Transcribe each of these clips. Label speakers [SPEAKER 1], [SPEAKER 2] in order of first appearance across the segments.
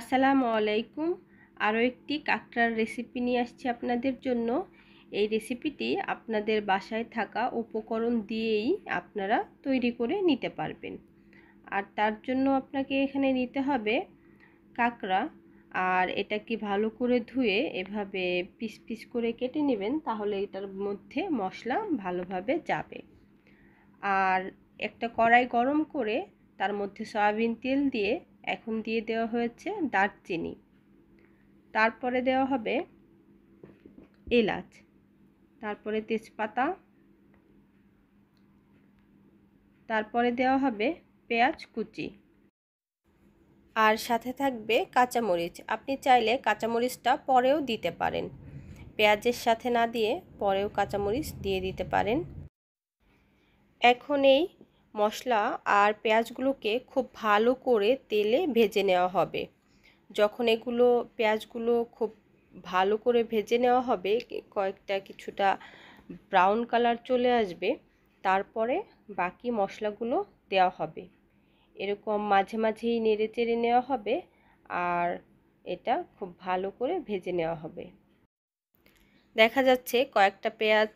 [SPEAKER 1] আসসালামু আলাইকুম আরও একটি কাঁকড়ার রেসিপি নিয়ে আসছি আপনাদের জন্য এই রেসিপিটি আপনাদের বাসায় থাকা উপকরণ দিয়েই আপনারা তৈরি করে নিতে পারবেন আর তার জন্য আপনাকে এখানে নিতে হবে কাঁকড়া আর এটা কি ভালো করে ধুয়ে এভাবে পিস পিস করে কেটে নেবেন তাহলে এটার মধ্যে মশলা ভালোভাবে যাবে আর একটা কড়াই গরম করে তার মধ্যে সয়াবিন তেল দিয়ে এখন দিয়ে দেওয়া হয়েছে দারচিনি তারপরে দেওয়া হবে এলাচ তারপরে তেজপাতা তারপরে দেওয়া হবে পেঁয়াজ কুচি আর সাথে থাকবে কাঁচামরিচ আপনি চাইলে কাঁচামরিচটা পরেও দিতে পারেন পেঁয়াজের সাথে না দিয়ে পরেও কাঁচামরিচ দিয়ে দিতে পারেন এখন এই মশলা আর পেঁয়াজগুলোকে খুব ভালো করে তেলে ভেজে নেওয়া হবে যখন এগুলো পেঁয়াজগুলো খুব ভালো করে ভেজে নেওয়া হবে কয়েকটা কিছুটা ব্রাউন কালার চলে আসবে তারপরে বাকি মশলাগুলো দেওয়া হবে এরকম মাঝে মাঝেই নেড়ে চেড়ে নেওয়া হবে আর এটা খুব ভালো করে ভেজে নেওয়া হবে দেখা যাচ্ছে কয়েকটা পেঁয়াজ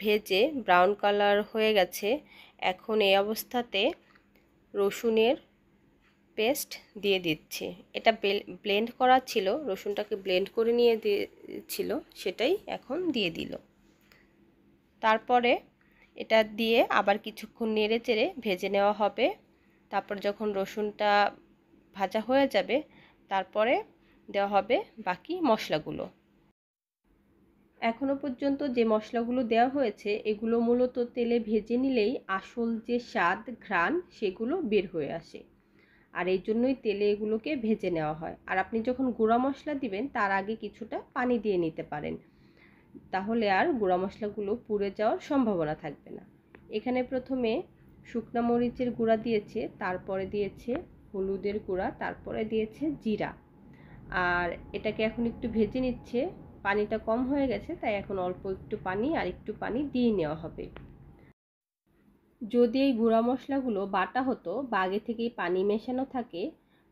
[SPEAKER 1] ভেজে ব্রাউন কালার হয়ে গেছে এখন এই অবস্থাতে রসুনের পেস্ট দিয়ে দিচ্ছি এটা ব্লেন্ড করা ছিল রসুনটাকে ব্লেন্ড করে নিয়ে দিয়েছিল সেটাই এখন দিয়ে দিল তারপরে এটা দিয়ে আবার কিছুক্ষণ নেড়ে চেড়ে ভেজে নেওয়া হবে তারপর যখন রসুনটা ভাজা হয়ে যাবে তারপরে দেওয়া হবে বাকি মশলাগুলো এখনও পর্যন্ত যে মশলাগুলো দেওয়া হয়েছে এগুলো মূলত তেলে ভেজে নিলেই আসল যে স্বাদ ঘ্রাণ সেগুলো বের হয়ে আসে আর এই জন্যই তেলে এগুলোকে ভেজে নেওয়া হয় আর আপনি যখন গুঁড়া মশলা দিবেন তার আগে কিছুটা পানি দিয়ে নিতে পারেন তাহলে আর গুঁড়া মশলাগুলো পুড়ে যাওয়ার সম্ভাবনা থাকবে না এখানে প্রথমে শুকনা মরিচের গুঁড়া দিয়েছে তারপরে দিয়েছে হলুদের গুঁড়া তারপরে দিয়েছে জিরা আর এটাকে এখন একটু ভেজে নিচ্ছে পানিটা কম হয়ে গেছে তাই এখন অল্প একটু পানি আর একটু পানি দিয়ে নেওয়া হবে যদি এই গুঁড়া মশলাগুলো বাটা হতো বা আগে থেকেই পানি মেশানো থাকে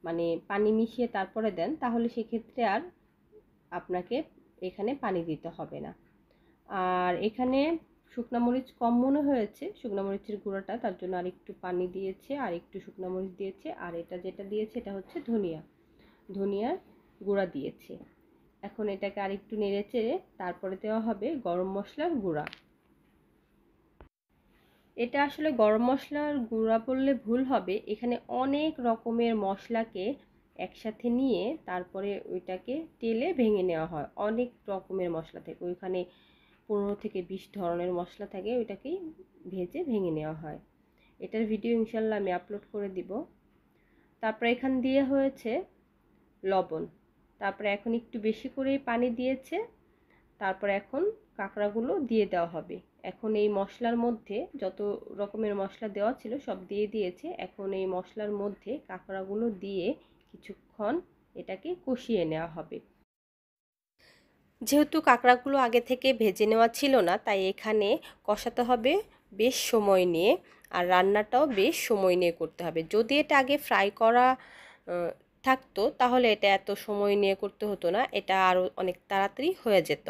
[SPEAKER 1] মানে পানি মিশিয়ে তারপরে দেন তাহলে সেক্ষেত্রে আর আপনাকে এখানে পানি দিতে হবে না আর এখানে শুকনা মরিচ কম মনে হয়েছে শুকনা মরিচের গুঁড়োটা তার জন্য আর একটু পানি দিয়েছে আর একটু শুকনো মরিচ দিয়েছে আর এটা যেটা দিয়েছে এটা হচ্ছে ধনিয়া ধনিয়ার গুঁড়া দিয়েছে এখন এটাকে আরেকটু নেড়ে চেড়ে তারপরে দেওয়া হবে গরম মশলার গুঁড়া এটা আসলে গরম মশলার গুঁড়া বললে ভুল হবে এখানে অনেক রকমের মশলাকে একসাথে নিয়ে তারপরে ওইটাকে তেলে ভেঙে নেওয়া হয় অনেক রকমের মশলা থাকে ওইখানে পনেরো থেকে বিশ ধরনের মশলা থাকে ওইটাকেই ভেজে ভেঙে নেওয়া হয় এটার ভিডিও ইনশাল্লাহ আমি আপলোড করে দিব তারপর এখান দিয়ে হয়েছে লবণ তারপরে এখন একটু বেশি করে পানি দিয়েছে তারপর এখন কাঁকড়াগুলো দিয়ে দেওয়া হবে এখন এই মশলার মধ্যে যত রকমের মশলা দেওয়া ছিল সব দিয়ে দিয়েছে এখন এই মশলার মধ্যে কাঁকড়াগুলো দিয়ে কিছুক্ষণ এটাকে কষিয়ে নেওয়া হবে যেহেতু কাঁকড়াগুলো আগে থেকে ভেজে নেওয়া ছিল না তাই এখানে কষাতে হবে বেশ সময় নিয়ে আর রান্নাটাও বেশ সময় নিয়ে করতে হবে যদি এটা আগে ফ্রাই করা থাকতো তাহলে এটা এত সময় নিয়ে করতে হতো না এটা আরও অনেক তাড়াতাড়ি হয়ে যেত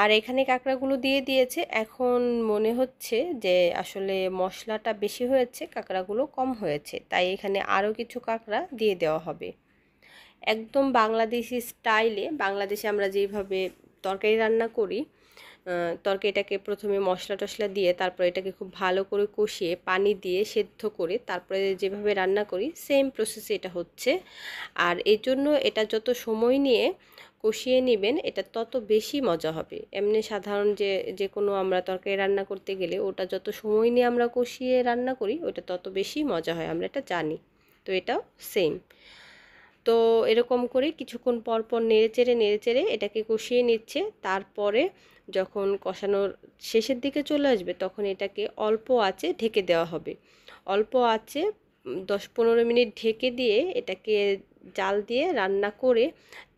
[SPEAKER 1] আর এখানে কাঁকড়াগুলো দিয়ে দিয়েছে এখন মনে হচ্ছে যে আসলে মশলাটা বেশি হয়েছে কাঁকড়াগুলো কম হয়েছে তাই এখানে আরও কিছু কাঁকড়া দিয়ে দেওয়া হবে একদম বাংলাদেশি স্টাইলে বাংলাদেশে আমরা যেভাবে তরকারি রান্না করি এটাকে প্রথমে মশলা টশলা দিয়ে তারপর এটাকে খুব ভালো করে কষিয়ে পানি দিয়ে সেদ্ধ করে তারপরে যেভাবে রান্না করি সেম প্রসেসে এটা হচ্ছে আর এর জন্য এটা যত সময় নিয়ে কষিয়ে নেবেন এটা তত বেশি মজা হবে এমনি সাধারণ যে যে কোনো আমরা তরকারি রান্না করতে গেলে ওটা যত সময় নিয়ে আমরা কষিয়ে রান্না করি ওটা তত বেশি মজা হয় আমরা এটা জানি তো এটাও সেম তো এরকম করে কিছুক্ষণ পরপর নেড়ে চেড়ে এটাকে কষিয়ে নিচ্ছে তারপরে যখন কষানোর শেষের দিকে চলে আসবে তখন এটাকে অল্প আঁচে ঢেকে দেওয়া হবে অল্প আঁচে দশ পনেরো মিনিট ঢেকে দিয়ে এটাকে জাল দিয়ে রান্না করে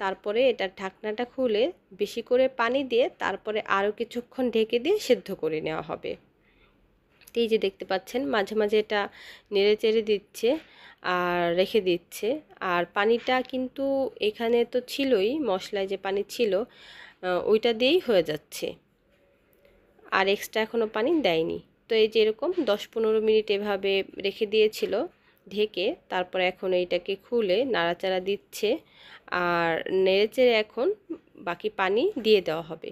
[SPEAKER 1] তারপরে এটার ঢাকনাটা খুলে বেশি করে পানি দিয়ে তারপরে আরও কিছুক্ষণ ঢেকে দিয়ে সেদ্ধ করে নেওয়া হবে এই যে দেখতে পাচ্ছেন মাঝে মাঝে এটা নেড়ে চেড়ে দিচ্ছে আর রেখে দিচ্ছে আর পানিটা কিন্তু এখানে তো ছিলই মশলায় যে পানি ছিল ওইটা দিয়েই হয়ে যাচ্ছে আর এক্সট্রা এখনও পানি দেয়নি তো এই যে এরকম দশ পনেরো মিনিট এভাবে রেখে দিয়েছিল ঢেকে তারপর এখন এইটাকে খুলে নাড়াচাড়া দিচ্ছে আর নেড়েচেড়ে এখন বাকি পানি দিয়ে দেওয়া হবে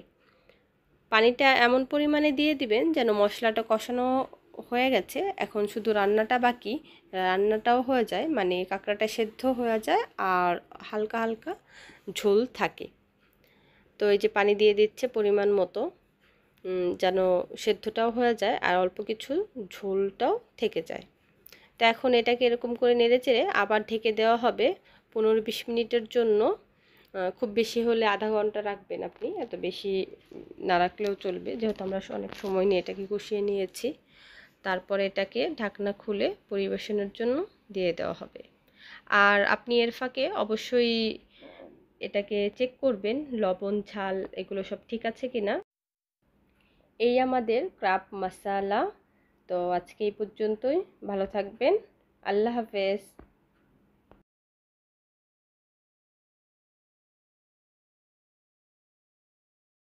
[SPEAKER 1] পানিটা এমন পরিমাণে দিয়ে দিবেন যেন মশলাটা কষানো হয়ে গেছে এখন শুধু রান্নাটা বাকি রান্নাটাও হয়ে যায় মানে কাঁকড়াটা সেদ্ধ হয়ে যায় আর হালকা হালকা ঝোল থাকে তো এই যে পানি দিয়ে দিচ্ছে পরিমাণ মতো যেন সেদ্ধটাও হয়ে যায় আর অল্প কিছু ঝোলটাও থেকে যায় তো এখন এটাকে এরকম করে নেড়ে চেড়ে আবার ঢেকে দেওয়া হবে পনেরো বিশ মিনিটের জন্য খুব বেশি হলে আধা ঘন্টা রাখবেন আপনি এত বেশি না রাখলেও চলবে যেহেতু আমরা অনেক সময় নিয়ে এটাকে কষিয়ে নিয়েছি তারপরে এটাকে ঢাকনা খুলে পরিবেশনের জন্য দিয়ে দেওয়া হবে আর আপনি এর ফাঁকে অবশ্যই এটাকে চেক করবেন লবণ ঝাল এগুলো সব ঠিক আছে কি না এই আমাদের ক্রাপ মশালা তো আজকে এই পর্যন্তই ভালো থাকবেন আল্লাহ হাফেজ